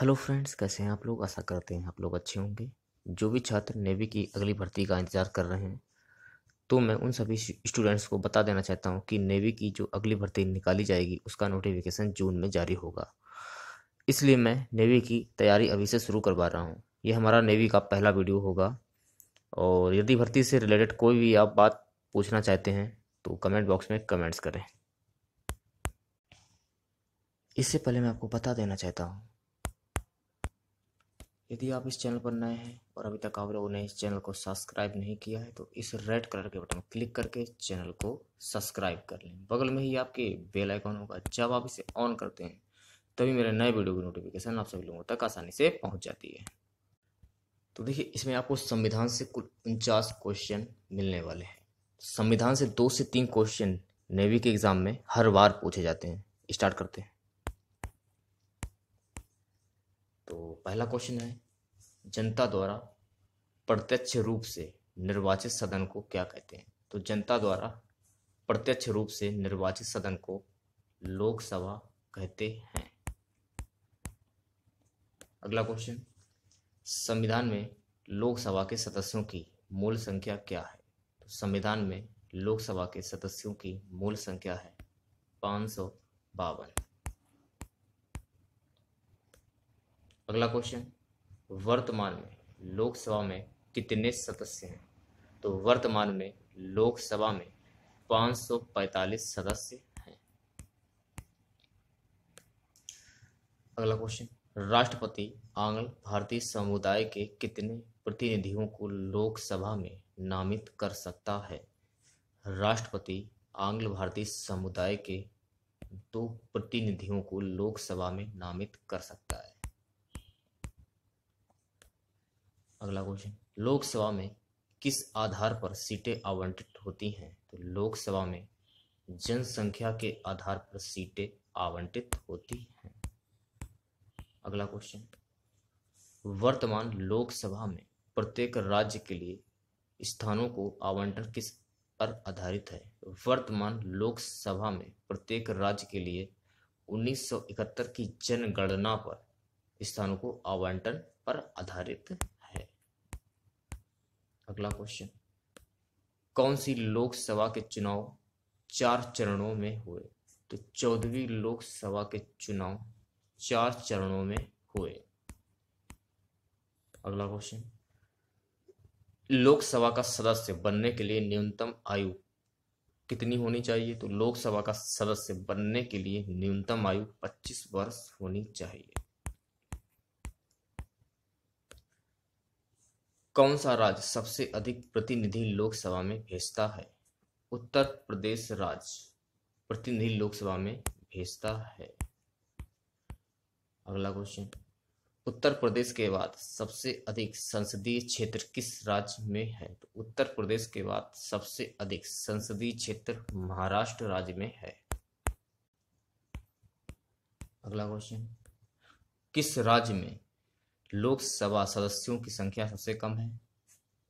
hello friends कैसे हैं आप लोग आशा करते हैं आप लोग अच्छे होंगे जो भी छात्र नेवी की अगली भर्ती का इंतज़ार कर रहे हैं तो मैं उन सभी स्टूडेंट्स को बता देना चाहता हूं कि नेवी की जो अगली भर्ती निकाली जाएगी उसका नोटिफिकेशन जून में जारी होगा इसलिए मैं नेवी की तैयारी अभी से शुरू करवा रहा हूँ ये हमारा नेवी का पहला वीडियो होगा और यदि भर्ती से रिलेटेड कोई भी आप बात पूछना चाहते हैं तो कमेंट बॉक्स में कमेंट्स करें इससे पहले मैं आपको बता देना चाहता हूँ यदि आप इस चैनल पर नए हैं और अभी तक आप लोगों ने इस चैनल को सब्सक्राइब नहीं किया है तो इस रेड कलर के बटन क्लिक करके चैनल को सब्सक्राइब कर लें बगल में ही आपके बेल आइकॉन होगा जब आप इसे ऑन करते हैं तभी मेरे नए वीडियो की नोटिफिकेशन आप सभी लोगों तक आसानी से पहुँच जाती है तो देखिए इसमें आपको संविधान से कुल उनचास क्वेश्चन मिलने वाले हैं संविधान से दो से तीन क्वेश्चन नेवी के एग्ज़ाम में हर बार पूछे जाते हैं स्टार्ट करते हैं तो पहला क्वेश्चन है जनता द्वारा प्रत्यक्ष रूप से निर्वाचित सदन को क्या कहते हैं तो जनता द्वारा प्रत्यक्ष रूप से निर्वाचित सदन को लोकसभा कहते हैं अगला क्वेश्चन संविधान में लोकसभा के सदस्यों की मूल संख्या क्या है तो संविधान में लोकसभा के सदस्यों की मूल संख्या है पाँच सौ बावन अगला क्वेश्चन वर्तमान में लोकसभा में कितने सदस्य हैं तो वर्तमान में लोकसभा में 545 सदस्य हैं अगला क्वेश्चन राष्ट्रपति आंग्ल भारतीय समुदाय के कितने प्रतिनिधियों को लोकसभा में नामित कर सकता है राष्ट्रपति आंग्ल भारतीय समुदाय के दो प्रतिनिधियों को लोकसभा में नामित कर सकता है अगला क्वेश्चन लोकसभा में किस आधार पर सीटें आवंटित होती हैं तो लोकसभा में जनसंख्या के आधार पर सीटें आवंटित होती हैं अगला क्वेश्चन वर्तमान लोकसभा में प्रत्येक राज्य के लिए स्थानों को आवंटन किस पर आधारित है वर्तमान लोकसभा में प्रत्येक राज्य के लिए 1971 की जनगणना पर स्थानों को आवंटन पर आधारित अगला क्वेश्चन कौन सी लोकसभा के चुनाव चार चरणों में हुए तो चौदहवीं लोकसभा के चुनाव चार चरणों में हुए अगला क्वेश्चन लोकसभा का सदस्य बनने के लिए न्यूनतम आयु कितनी होनी चाहिए तो लोकसभा का सदस्य बनने के लिए न्यूनतम आयु 25 वर्ष होनी चाहिए कौन सा राज्य सबसे अधिक प्रतिनिधि लोकसभा में भेजता है उत्तर प्रदेश राज्य प्रतिनिधि लोकसभा में भेजता है अगला क्वेश्चन उत्तर प्रदेश के बाद सबसे अधिक संसदीय क्षेत्र किस राज्य में है तो उत्तर प्रदेश के बाद सबसे अधिक संसदीय क्षेत्र महाराष्ट्र राज्य में है अगला क्वेश्चन किस राज्य में लोकसभा सदस्यों की संख्या सबसे कम है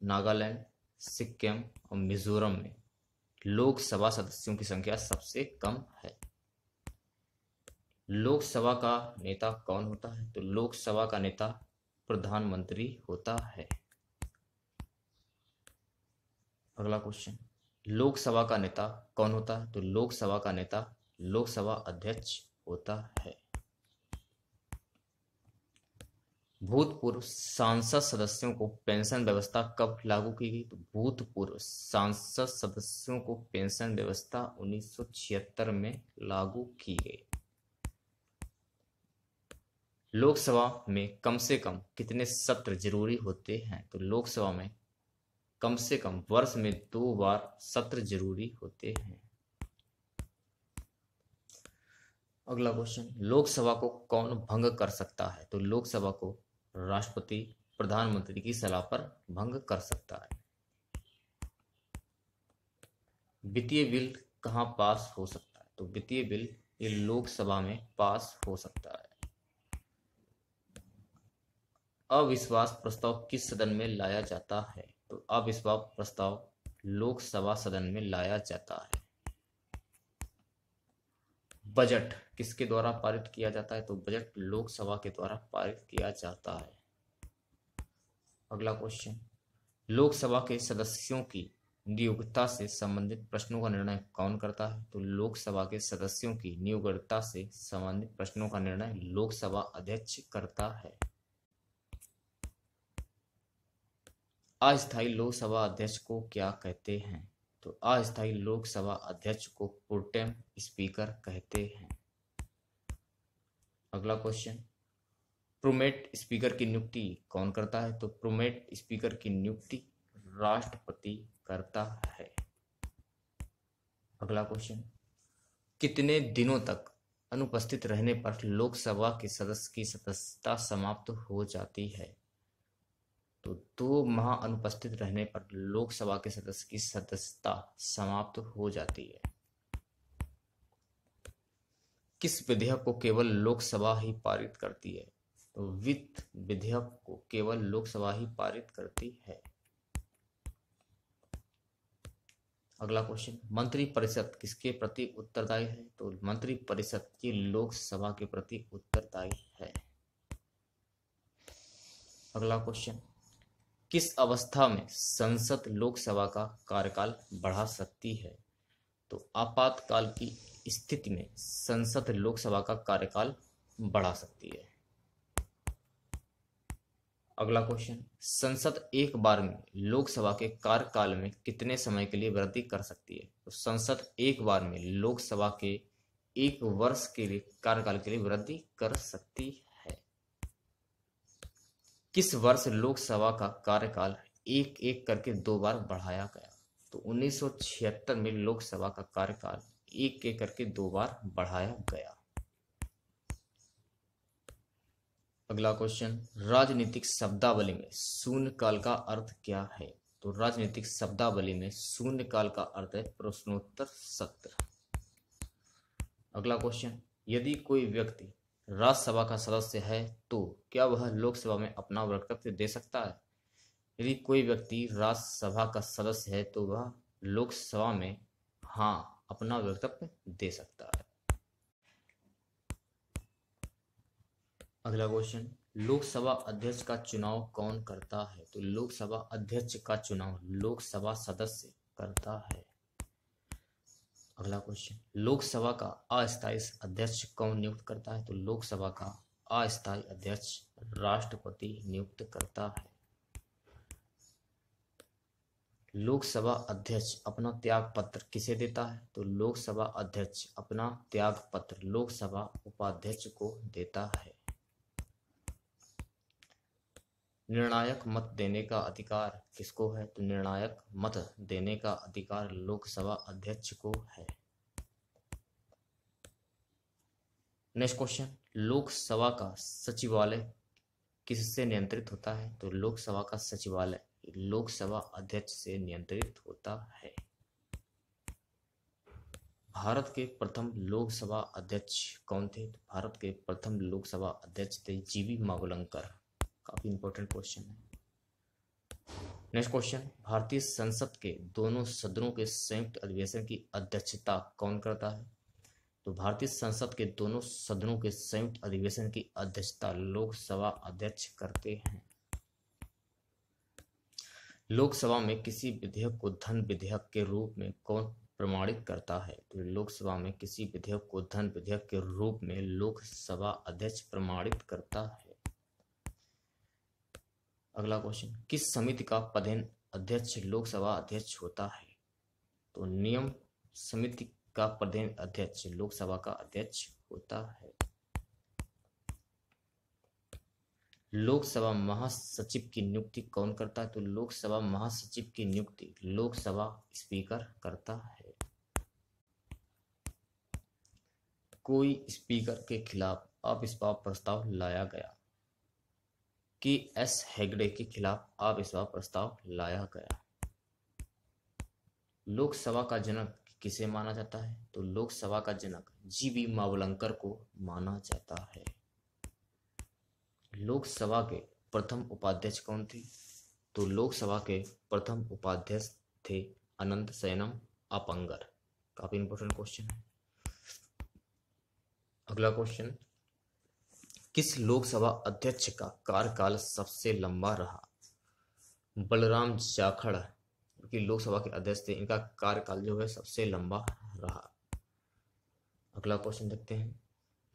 नागालैंड सिक्किम और मिजोरम में लोकसभा सदस्यों की संख्या सबसे कम है लोकसभा का नेता कौन होता है तो लोकसभा का नेता प्रधानमंत्री होता है अगला क्वेश्चन लोकसभा का नेता कौन होता है तो लोकसभा का नेता लोकसभा अध्यक्ष होता है भूतपूर्व सांसद सदस्यों को पेंशन व्यवस्था कब लागू की गई तो भूतपूर्व सांसद सदस्यों को पेंशन व्यवस्था 1976 में लागू की गई लोकसभा में कम से कम कितने सत्र जरूरी होते हैं तो लोकसभा में कम से कम वर्ष में दो बार सत्र जरूरी होते हैं अगला क्वेश्चन लोकसभा को कौन भंग कर सकता है तो लोकसभा को राष्ट्रपति प्रधानमंत्री की सलाह पर भंग कर सकता है वित्तीय बिल कहाँ पास हो सकता है तो वित्तीय बिल ये लोकसभा में पास हो सकता है अविश्वास प्रस्ताव किस सदन में लाया जाता है तो अविश्वास प्रस्ताव लोकसभा सदन में लाया जाता है बजट किसके द्वारा पारित किया जाता है तो बजट लोकसभा के द्वारा पारित किया जाता है अगला क्वेश्चन लोकसभा के सदस्यों की नियोगता से संबंधित प्रश्नों का निर्णय कौन करता है तो लोकसभा के सदस्यों की नियोगता से संबंधित प्रश्नों का निर्णय लोकसभा अध्यक्ष करता है अस्थायी लोकसभा अध्यक्ष को क्या कहते हैं तो अस्थायी लोकसभा अध्यक्ष को प्रोटेम स्पीकर कहते हैं अगला क्वेश्चन प्रोमेट स्पीकर की नियुक्ति कौन करता है तो प्रोमेट स्पीकर की नियुक्ति राष्ट्रपति करता है अगला क्वेश्चन कितने दिनों तक अनुपस्थित रहने पर लोकसभा के सदस्य की सदस्यता समाप्त हो जाती है तो दो माह अनुपस्थित रहने पर लोकसभा के सदस्य की सदस्यता समाप्त हो जाती है किस विधेयक को केवल लोकसभा ही पारित करती है तो वित्त विधेयक को केवल लोकसभा ही पारित करती है अगला क्वेश्चन मंत्री परिषद किसके प्रति उत्तरदायी है तो मंत्री परिषद की लोकसभा के प्रति उत्तरदायी है अगला क्वेश्चन किस अवस्था में संसद लोकसभा का कार्यकाल बढ़ा सकती है तो आपातकाल की स्थिति में संसद लोकसभा का कार्यकाल बढ़ा सकती है अगला क्वेश्चन संसद एक बार में लोकसभा के कार्यकाल में कितने समय के लिए वृद्धि कर सकती है तो संसद एक बार में लोकसभा के एक वर्ष के लिए कार्यकाल के लिए वृद्धि कर सकती किस वर्ष लोकसभा का कार्यकाल एक एक करके दो बार बढ़ाया गया तो 1976 में लोकसभा का कार्यकाल एक एक करके दो बार बढ़ाया गया अगला क्वेश्चन राजनीतिक शब्दावली में शून्य काल का अर्थ क्या है तो राजनीतिक शब्दावली में शून्य काल का अर्थ है प्रश्नोत्तर सत्र अगला क्वेश्चन यदि कोई व्यक्ति राज्यसभा का सदस्य है तो क्या वह लोकसभा में अपना वक्तव्य दे सकता है यदि कोई व्यक्ति राज्यसभा का सदस्य है तो वह लोकसभा में हाँ अपना वक्तव्य दे सकता है अगला क्वेश्चन लोकसभा अध्यक्ष का चुनाव कौन करता है तो लोकसभा अध्यक्ष का चुनाव लोकसभा सदस्य करता है अगला क्वेश्चन लोकसभा का अस्थायी अध्यक्ष कौन नियुक्त करता है तो लोकसभा का अस्थायी अध्यक्ष राष्ट्रपति नियुक्त करता है लोकसभा अध्यक्ष अपना त्याग पत्र किसे देता है तो लोकसभा अध्यक्ष अपना त्याग पत्र लोकसभा उपाध्यक्ष को देता है निर्णायक मत देने का अधिकार किसको है तो निर्णायक मत देने का अधिकार लोकसभा अध्यक्ष को है नेक्स्ट क्वेश्चन लोकसभा का सचिवालय किससे नियंत्रित होता है तो लोकसभा का सचिवालय लोकसभा अध्यक्ष से नियंत्रित होता है भारत के प्रथम लोकसभा अध्यक्ष कौन थे तो भारत के प्रथम लोकसभा अध्यक्ष थे जीवी मागोलंकर काफ़ी इंपॉर्टेंट क्वेश्चन है नेक्स्ट क्वेश्चन भारतीय संसद के दोनों सदनों के संयुक्त अधिवेशन की अध्यक्षता कौन करता है तो भारतीय संसद के दोनों सदनों के संयुक्त अधिवेशन की अध्यक्षता लोकसभा अध्यक्ष करते हैं लोकसभा में किसी विधेयक को धन विधेयक के रूप में कौन प्रमाणित करता है तो लोकसभा में किसी विधेयक को धन विधेयक के रूप में लोकसभा अध्यक्ष प्रमाणित करता है अगला क्वेश्चन किस समिति का पदेन अध्यक्ष लोकसभा अध्यक्ष होता है तो नियम समिति का प्रधान अध्यक्ष लोकसभा का अध्यक्ष होता है लोकसभा महासचिव की नियुक्ति कौन करता है तो लोकसभा महासचिव की नियुक्ति लोकसभा स्पीकर करता है कोई स्पीकर के खिलाफ अविश्वास प्रस्ताव लाया गया कि एस हेगड़े के खिलाफ अविश्वास प्रस्ताव लाया गया लोकसभा का जनक किसे माना जाता है तो लोकसभा का जनक जी बी मावलंकर को माना जाता है लोकसभा के प्रथम उपाध्यक्ष कौन थे तो लोकसभा के प्रथम उपाध्यक्ष थे अनंत सैनम अपंगर काफी इंपोर्टेंट क्वेश्चन है अगला क्वेश्चन किस लोकसभा अध्यक्ष का कार्यकाल सबसे लंबा रहा बलराम जाखड़ की लोकसभा के अध्यक्ष थे इनका कार्यकाल जो है सबसे लंबा रहा अगला क्वेश्चन देखते हैं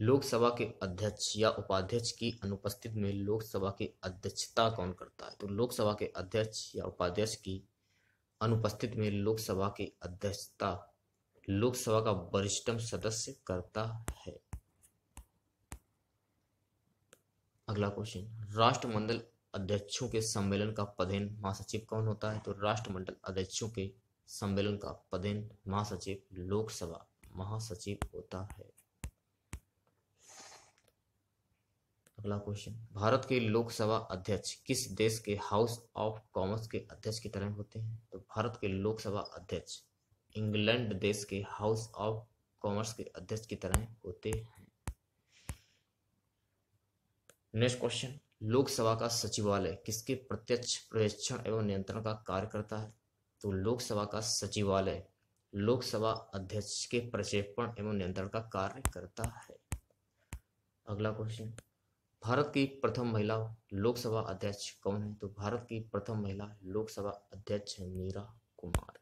लोकसभा के अध्यक्ष या उपाध्यक्ष की अनुपस्थिति में लोकसभा की अध्यक्षता कौन करता है तो लोकसभा के अध्यक्ष या उपाध्यक्ष की अनुपस्थित में लोकसभा की अध्यक्षता लोकसभा का वरिष्ठतम सदस्य करता है अगला क्वेश्चन राष्ट्रमंडल अध्यक्षों के सम्मेलन का पदेन महासचिव कौन होता है तो राष्ट्रमंडल अध्यक्षों के सम्मेलन का पदेन महासचिव लोकसभा महासचिव होता है अगला क्वेश्चन भारत के लोकसभा अध्यक्ष किस देश के हाउस ऑफ कॉमर्स के अध्यक्ष की तरह होते हैं तो भारत के लोकसभा अध्यक्ष इंग्लैंड देश के हाउस ऑफ कॉमर्स के अध्यक्ष की तरह होते हैं नेक्स्ट क्वेश्चन लोकसभा का सचिवालय किसके प्रत्यक्ष प्रवेक्षण एवं नियंत्रण का कार्य करता है तो लोकसभा का सचिवालय लोकसभा अध्यक्ष के प्रक्षेपण एवं नियंत्रण का कार्य करता है अगला क्वेश्चन भारत की प्रथम महिला लोकसभा अध्यक्ष कौन है तो भारत की प्रथम महिला लोकसभा अध्यक्ष मीरा कुमार